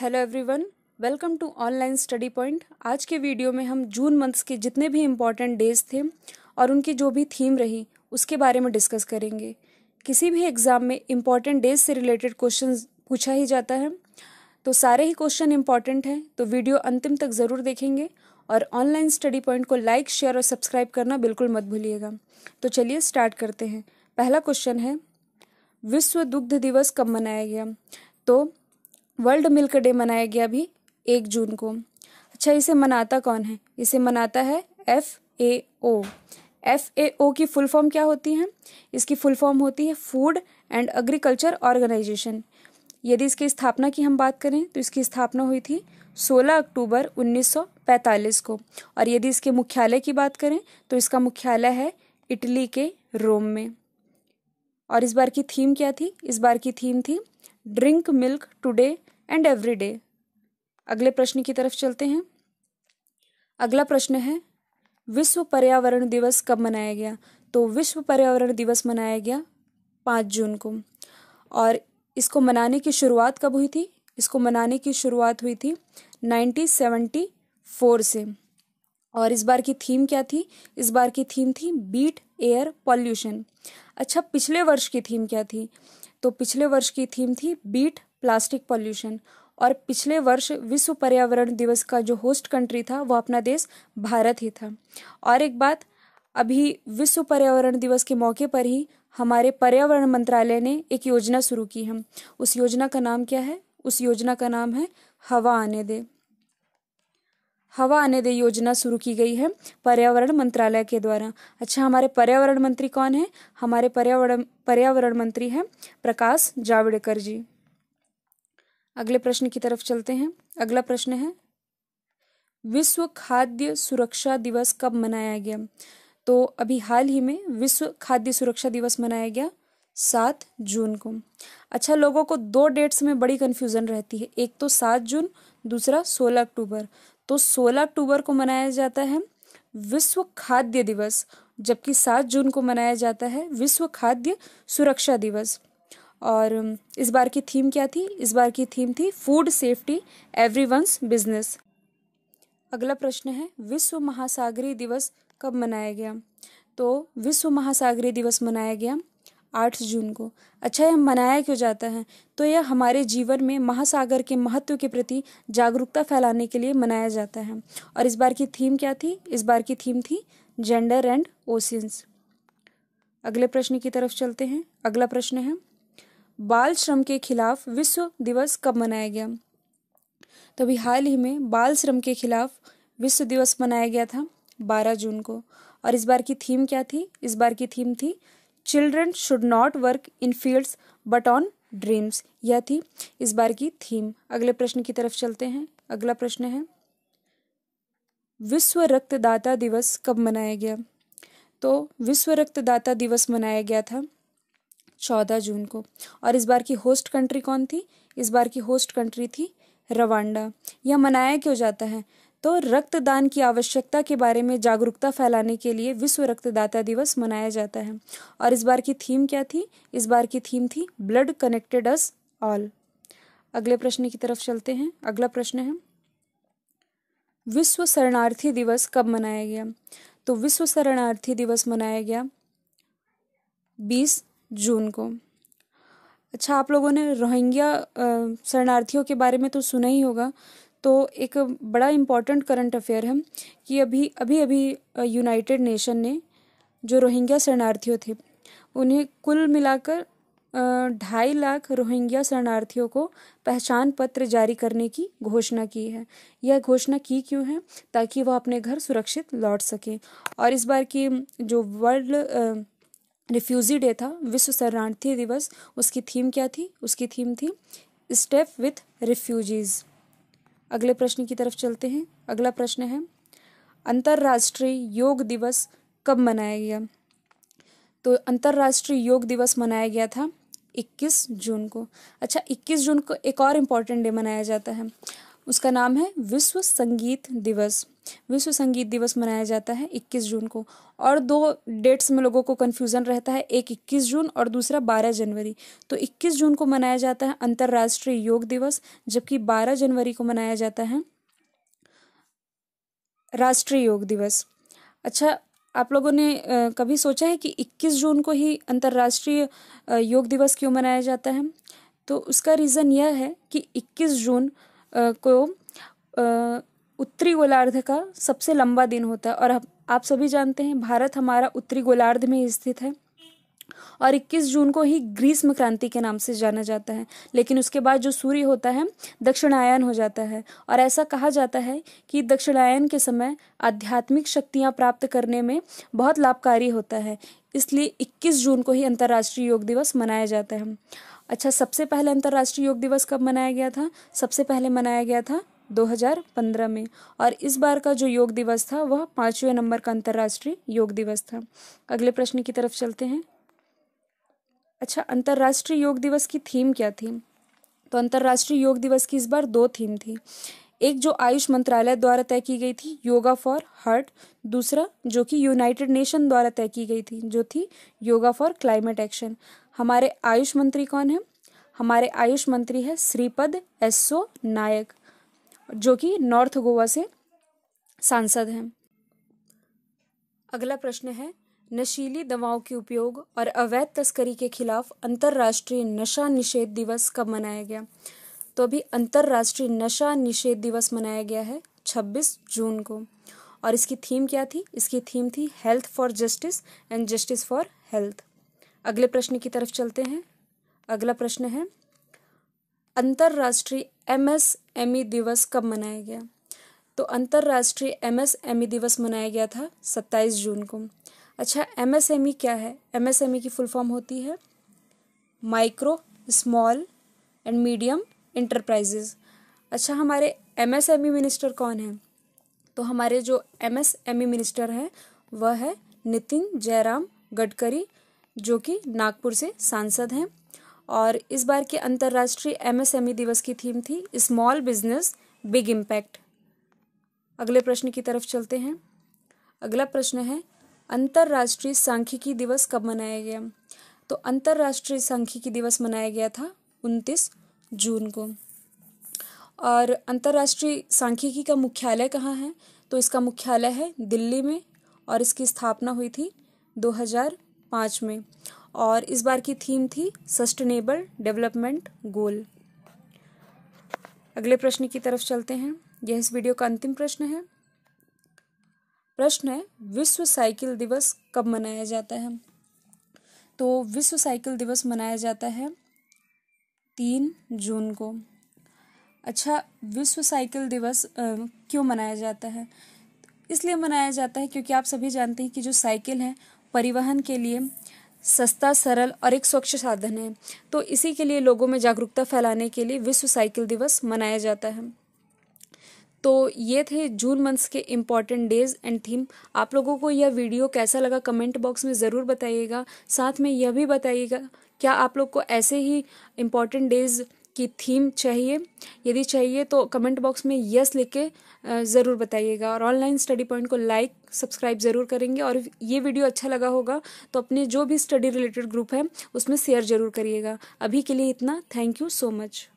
hello everyone welcome to online study point आज के video में हम जून मंथ्स के जितने भी इम्पॉर्टेंट डेज थे और उनकी जो भी थीम रही उसके बारे में डिस्कस करेंगे किसी भी एग्ज़ाम में इम्पॉर्टेंट डेज से रिलेटेड क्वेश्चन पूछा ही जाता है तो सारे ही क्वेश्चन इंपॉर्टेंट हैं तो वीडियो अंतिम तक ज़रूर देखेंगे और ऑनलाइन स्टडी पॉइंट को लाइक शेयर और सब्सक्राइब करना बिल्कुल मत भूलिएगा तो चलिए स्टार्ट करते हैं पहला क्वेश्चन है विश्व दुग्ध दिवस कब मनाया गया तो वर्ल्ड मिल्क डे मनाया गया अभी एक जून को अच्छा इसे मनाता कौन है इसे मनाता है F A O F A ओ की फुल फॉर्म क्या होती है इसकी फुल फॉर्म होती है फूड एंड एग्रीकल्चर ऑर्गेनाइजेशन यदि इसकी स्थापना की हम बात करें तो इसकी स्थापना हुई थी 16 अक्टूबर 1945 को और यदि इसके मुख्यालय की बात करें तो इसका मुख्यालय है इटली के रोम में और इस बार की थीम क्या थी इस बार की थीम थी drink milk today and every day अगले प्रश्न की तरफ चलते हैं अगला प्रश्न है विश्व पर्यावरण दिवस कब मनाया गया तो विश्व पर्यावरण दिवस मनाया गया पाँच जून को और इसको मनाने की शुरुआत कब हुई थी इसको मनाने की शुरुआत हुई थी 1974 से और इस बार की थीम क्या थी इस बार की थीम थी बीट एयर पॉल्यूशन अच्छा पिछले वर्ष की थीम क्या थी तो पिछले वर्ष की थीम थी बीट प्लास्टिक पॉल्यूशन और पिछले वर्ष विश्व पर्यावरण दिवस का जो होस्ट कंट्री था वो अपना देश भारत ही था और एक बात अभी विश्व पर्यावरण दिवस के मौके पर ही हमारे पर्यावरण मंत्रालय ने एक योजना शुरू की है उस योजना का नाम क्या है उस योजना का नाम है हवा आने दे हवा आने दे योजना शुरू की गई है पर्यावरण मंत्रालय के द्वारा अच्छा हमारे पर्यावरण मंत्री कौन है हमारे पर्यावरण पर्यावरण मंत्री हैं प्रकाश जावड़ेकर जी अगले प्रश्न की तरफ चलते हैं अगला प्रश्न है विश्व खाद्य सुरक्षा दिवस कब मनाया गया तो अभी हाल ही में विश्व खाद्य सुरक्षा दिवस मनाया गया सात जून को अच्छा लोगों को दो डेट्स में बड़ी कन्फ्यूज़न रहती है एक तो सात जून दूसरा सोलह अक्टूबर तो सोलह अक्टूबर को मनाया जाता है विश्व खाद्य दिवस जबकि सात जून को मनाया जाता है विश्व खाद्य सुरक्षा दिवस और इस बार की थीम क्या थी इस बार की थीम थी फूड सेफ्टी एवरी बिजनेस अगला प्रश्न है विश्व महासागरी दिवस कब मनाया गया तो विश्व महासागरी दिवस मनाया गया आठ जून को अच्छा यह मनाया क्यों जाता है तो यह हमारे जीवन में महासागर के महत्व के प्रति जागरूकता फैलाने के लिए मनाया जाता है और इस बार की थीम क्या थी इस बार की थीम थी जेंडर एंड ओशियंस अगले प्रश्न की तरफ चलते हैं अगला प्रश्न है बाल श्रम के खिलाफ विश्व दिवस कब मनाया गया तो अभी हाल ही में बाल श्रम के खिलाफ विश्व दिवस मनाया गया था 12 जून को और इस बार की थीम क्या थी इस बार की थीम थी children should not work in fields but on dreams यह थी इस बार की थीम अगले प्रश्न की तरफ चलते हैं अगला प्रश्न है विश्व रक्तदाता दिवस कब मनाया गया तो विश्व रक्तदाता दिवस मनाया गया था चौदह जून को और इस बार की होस्ट कंट्री कौन थी इस बार की होस्ट कंट्री थी रवांडा यह मनाया क्यों जाता है तो रक्तदान की आवश्यकता के बारे में जागरूकता फैलाने के लिए विश्व रक्तदाता दिवस मनाया जाता है और इस बार की थीम क्या थी इस बार की थीम थी ब्लड कनेक्टेड अस ऑल अगले प्रश्न की तरफ चलते हैं अगला प्रश्न है विश्व शरणार्थी दिवस कब मनाया गया तो विश्व शरणार्थी दिवस मनाया गया बीस जून को अच्छा आप लोगों ने रोहिंग्या शरणार्थियों के बारे में तो सुना ही होगा तो एक बड़ा इम्पॉर्टेंट करंट अफेयर है कि अभी अभी अभी यूनाइटेड नेशन ने जो रोहिंग्या शरणार्थियों थे उन्हें कुल मिलाकर ढाई लाख रोहिंग्या शरणार्थियों को पहचान पत्र जारी करने की घोषणा की है यह घोषणा की क्यों है ताकि वह अपने घर सुरक्षित लौट सकें और इस बार की जो वर्ल्ड रिफ्यूजी डे था विश्व शरणार्थी दिवस उसकी थीम क्या थी उसकी थीम थी स्टेप विथ रिफ्यूजीज अगले प्रश्न की तरफ चलते हैं अगला प्रश्न है अंतर्राष्ट्रीय योग दिवस कब मनाया गया तो अंतर्राष्ट्रीय योग दिवस मनाया गया था 21 जून को अच्छा 21 जून को एक और इम्पॉर्टेंट डे मनाया जाता है उसका नाम है विश्व संगीत दिवस विश्व संगीत दिवस मनाया जाता है 21 जून को और दो डेट्स में लोगों को कन्फ्यूज़न रहता है एक 21 जून और दूसरा 12 जनवरी तो 21 जून को मनाया जाता है अंतर्राष्ट्रीय योग दिवस जबकि 12 जनवरी को मनाया जाता है राष्ट्रीय योग दिवस अच्छा आप लोगों ने कभी सोचा है कि 21 जून को ही अंतर्राष्ट्रीय योग दिवस क्यों मनाया जाता है तो उसका रीज़न यह है कि 21 जून को उत्तरी गोलार्ध का सबसे लंबा दिन होता है और आप सभी जानते हैं भारत हमारा उत्तरी गोलार्ध में स्थित है और 21 जून को ही ग्रीष्म क्रांति के नाम से जाना जाता है लेकिन उसके बाद जो सूर्य होता है दक्षिणायन हो जाता है और ऐसा कहा जाता है कि दक्षिणायन के समय आध्यात्मिक शक्तियां प्राप्त करने में बहुत लाभकारी होता है इसलिए 21 जून को ही अंतर्राष्ट्रीय योग दिवस मनाया जाता है अच्छा सबसे पहले अंतर्राष्ट्रीय योग दिवस कब मनाया गया था सबसे पहले मनाया गया था 2015 में और इस बार का जो योग दिवस था वह पाँचवें नंबर का अंतर्राष्ट्रीय योग दिवस था अगले प्रश्न की तरफ चलते हैं अच्छा अंतर्राष्ट्रीय योग दिवस की थीम क्या थी तो अंतर्राष्ट्रीय योग दिवस की इस बार दो थीम थी एक जो आयुष मंत्रालय द्वारा तय की गई थी योगा फॉर हार्ट दूसरा जो कि यूनाइटेड नेशन द्वारा तय की गई थी जो थी योगा फॉर क्लाइमेट एक्शन हमारे आयुष मंत्री कौन है हमारे आयुष मंत्री है श्रीपद एसो नायक जो कि नॉर्थ गोवा से सांसद हैं अगला प्रश्न है नशीली दवाओं के उपयोग और अवैध तस्करी के खिलाफ अंतर्राष्ट्रीय नशा निषेध दिवस कब मनाया गया तो अभी अंतर्राष्ट्रीय नशा निषेध दिवस मनाया गया है 26 जून को और इसकी थीम क्या थी इसकी थीम थी health for justice and justice for health अगले प्रश्न की तरफ चलते हैं अगला प्रश्न है अंतर्राष्ट्रीय ई दिवस कब मनाया गया तो अंतर्राष्ट्रीय ई दिवस मनाया गया था सत्ताईस जून को अच्छा एम एम एस ई क्या है एम एम एस ई की फुल फॉर्म होती है micro small and medium enterprises अच्छा हमारे M M S E minister कौन है तो हमारे जो M M S E minister हैं वह है नितिन जयराम गडकरी जो कि नागपुर से सांसद हैं और इस बार के अंतर्राष्ट्रीय एमएसएमई दिवस की थीम थी स्मॉल बिजनेस बिग इम्पैक्ट अगले प्रश्न की तरफ चलते हैं अगला प्रश्न है अंतर्राष्ट्रीय सांख्यिकी दिवस कब मनाया गया तो अंतर्राष्ट्रीय सांख्यिकी दिवस मनाया गया था उनतीस जून को और अंतर्राष्ट्रीय सांख्यिकी का मुख्यालय कहाँ है तो इसका मुख्यालय है दिल्ली में और इसकी स्थापना हुई थी पाँच में और इस बार की थीम थी सस्टेनेबल डेवलपमेंट गोल अगले प्रश्न की तरफ चलते हैं यह इस वीडियो का अंतिम प्रश्न है प्रश्न है विश्व साइकिल दिवस कब मनाया जाता है तो विश्व साइकिल दिवस मनाया जाता है तीन जून को अच्छा विश्व साइकिल दिवस आ, क्यों मनाया जाता है इसलिए मनाया जाता है क्योंकि आप सभी जानते हैं कि जो साइकिल है परिवहन के लिए सस्ता सरल और एक स्वच्छ साधन है तो इसी के लिए लोगों में जागरूकता फैलाने के लिए विश्व साइकिल दिवस मनाया जाता है तो ये थे जून मंथ्स के इम्पॉर्टेंट डेज एंड थीम आप लोगों को यह वीडियो कैसा लगा कमेंट बॉक्स में ज़रूर बताइएगा साथ में यह भी बताइएगा क्या आप लोग को ऐसे ही इम्पॉर्टेंट डेज़ की थीम चाहिए यदि चाहिए तो कमेंट बॉक्स में यस लिख के ज़रूर बताइएगा और ऑनलाइन स्टडी पॉइंट को लाइक सब्सक्राइब ज़रूर करेंगे और ये वीडियो अच्छा लगा होगा तो अपने जो भी स्टडी रिलेटेड ग्रुप है उसमें शेयर ज़रूर करिएगा अभी के लिए इतना थैंक यू सो मच